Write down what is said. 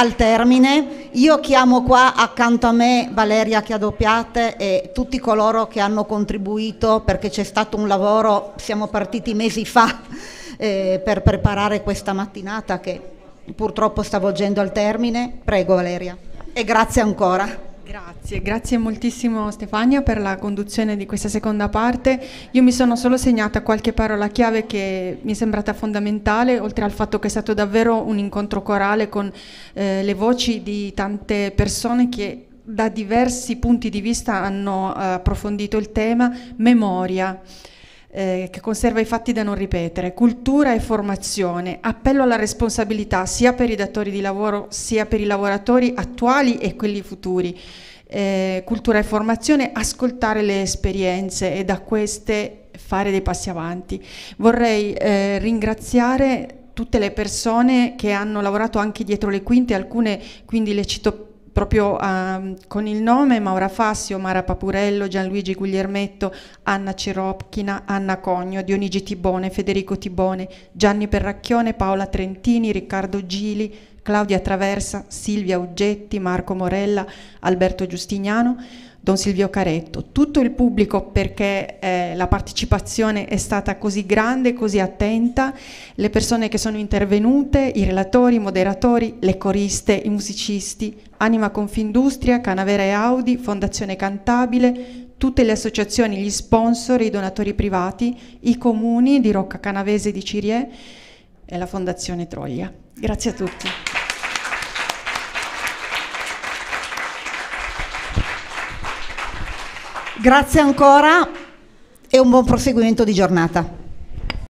al termine. Io chiamo qua accanto a me Valeria Chiadoppiate e tutti coloro che hanno contribuito perché c'è stato un lavoro, siamo partiti mesi fa eh, per preparare questa mattinata che purtroppo sta volgendo al termine. Prego Valeria e grazie ancora. Grazie, grazie moltissimo Stefania per la conduzione di questa seconda parte. Io mi sono solo segnata qualche parola chiave che mi è sembrata fondamentale, oltre al fatto che è stato davvero un incontro corale con eh, le voci di tante persone che da diversi punti di vista hanno eh, approfondito il tema memoria eh, che conserva i fatti da non ripetere, cultura e formazione, appello alla responsabilità sia per i datori di lavoro sia per i lavoratori attuali e quelli futuri. Eh, cultura e formazione, ascoltare le esperienze e da queste fare dei passi avanti. Vorrei eh, ringraziare tutte le persone che hanno lavorato anche dietro le quinte, alcune quindi le cito proprio uh, con il nome Maura Fassio, Mara Papurello, Gianluigi Guglielmetto, Anna Ciropchina, Anna Cogno, Dionigi Tibone, Federico Tibone, Gianni Perracchione, Paola Trentini, Riccardo Gili, Claudia Traversa, Silvia Uggetti, Marco Morella, Alberto Giustiniano, Don Silvio Caretto, tutto il pubblico perché eh, la partecipazione è stata così grande, così attenta, le persone che sono intervenute, i relatori, i moderatori, le coriste, i musicisti, Anima Confindustria, Canavera e Audi, Fondazione Cantabile, tutte le associazioni, gli sponsor, i donatori privati, i comuni di Rocca Canavese e di Cirie e la Fondazione Troia. Grazie a tutti. Grazie ancora e un buon proseguimento di giornata.